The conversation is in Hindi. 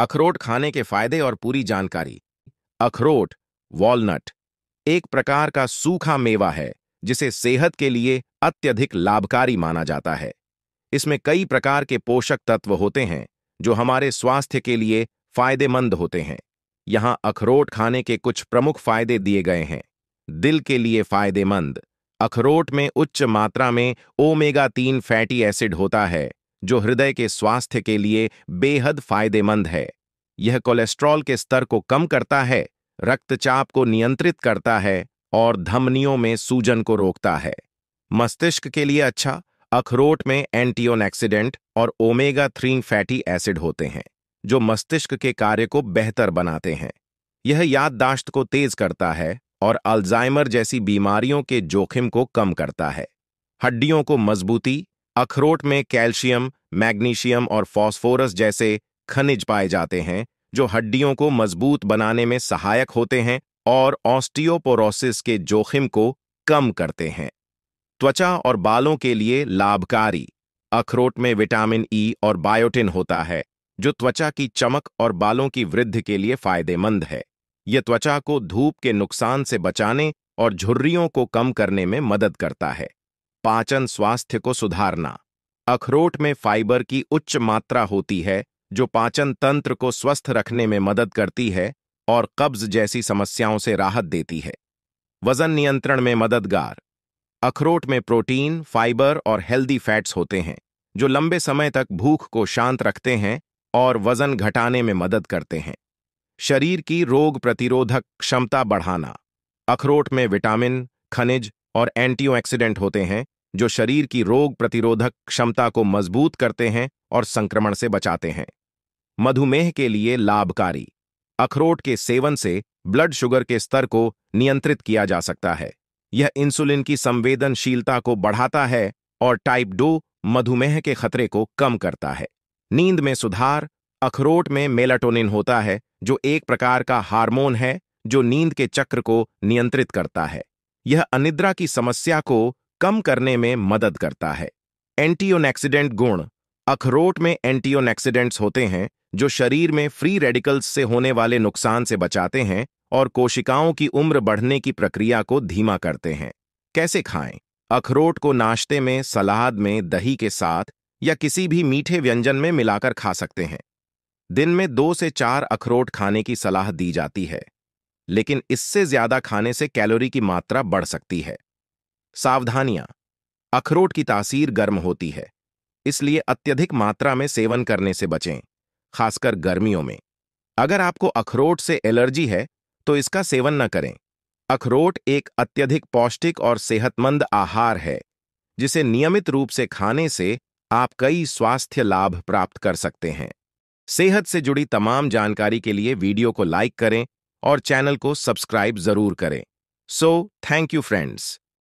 अखरोट खाने के फायदे और पूरी जानकारी अखरोट वॉलनट एक प्रकार का सूखा मेवा है जिसे सेहत के लिए अत्यधिक लाभकारी माना जाता है इसमें कई प्रकार के पोषक तत्व होते हैं जो हमारे स्वास्थ्य के लिए फायदेमंद होते हैं यहाँ अखरोट खाने के कुछ प्रमुख फायदे दिए गए हैं दिल के लिए फायदेमंद अखरोट में उच्च मात्रा में ओमेगा तीन फैटी एसिड होता है जो हृदय के स्वास्थ्य के लिए बेहद फायदेमंद है यह कोलेस्ट्रॉल के स्तर को कम करता है रक्तचाप को नियंत्रित करता है और धमनियों में सूजन को रोकता है मस्तिष्क के लिए अच्छा अखरोट में एंटीओन और ओमेगा थ्री फैटी एसिड होते हैं जो मस्तिष्क के कार्य को बेहतर बनाते हैं यह याददाश्त को तेज करता है और अल्जाइमर जैसी बीमारियों के जोखिम को कम करता है हड्डियों को मजबूती अखरोट में कैल्शियम मैग्नीशियम और फॉस्फोरस जैसे खनिज पाए जाते हैं जो हड्डियों को मजबूत बनाने में सहायक होते हैं और ऑस्टियोपोरोसिस के जोखिम को कम करते हैं त्वचा और बालों के लिए लाभकारी अखरोट में विटामिन ई e और बायोटिन होता है जो त्वचा की चमक और बालों की वृद्धि के लिए फायदेमंद है यह त्वचा को धूप के नुकसान से बचाने और झुर्रियों को कम करने में मदद करता है पाचन स्वास्थ्य को सुधारना अखरोट में फाइबर की उच्च मात्रा होती है जो पाचन तंत्र को स्वस्थ रखने में मदद करती है और कब्ज जैसी समस्याओं से राहत देती है वजन नियंत्रण में मददगार अखरोट में प्रोटीन फाइबर और हेल्दी फैट्स होते हैं जो लंबे समय तक भूख को शांत रखते हैं और वजन घटाने में मदद करते हैं शरीर की रोग प्रतिरोधक क्षमता बढ़ाना अखरोट में विटामिन खनिज और एंटीऑक्सीडेंट होते हैं जो शरीर की रोग प्रतिरोधक क्षमता को मजबूत करते हैं और संक्रमण से बचाते हैं मधुमेह के लिए लाभकारी अखरोट के सेवन से ब्लड शुगर के स्तर को नियंत्रित किया जा सकता है यह इंसुलिन की संवेदनशीलता को बढ़ाता है और टाइप डो मधुमेह के खतरे को कम करता है नींद में सुधार अखरोट में मेलाटोनिन होता है जो एक प्रकार का हार्मोन है जो नींद के चक्र को नियंत्रित करता है यह अनिद्रा की समस्या को कम करने में मदद करता है एंटीओनेक्सीडेंट गुण अखरोट में एंटीओनेक्सीडेंट्स होते हैं जो शरीर में फ्री रेडिकल्स से होने वाले नुकसान से बचाते हैं और कोशिकाओं की उम्र बढ़ने की प्रक्रिया को धीमा करते हैं कैसे खाएं अखरोट को नाश्ते में सलाद में दही के साथ या किसी भी मीठे व्यंजन में मिलाकर खा सकते हैं दिन में दो से चार अखरोट खाने की सलाह दी जाती है लेकिन इससे ज्यादा खाने से कैलोरी की मात्रा बढ़ सकती है सावधानियां अखरोट की तासीर गर्म होती है इसलिए अत्यधिक मात्रा में सेवन करने से बचें खासकर गर्मियों में अगर आपको अखरोट से एलर्जी है तो इसका सेवन न करें अखरोट एक अत्यधिक पौष्टिक और सेहतमंद आहार है जिसे नियमित रूप से खाने से आप कई स्वास्थ्य लाभ प्राप्त कर सकते हैं सेहत से जुड़ी तमाम जानकारी के लिए वीडियो को लाइक करें और चैनल को सब्सक्राइब जरूर करें सो थैंक यू फ्रेंड्स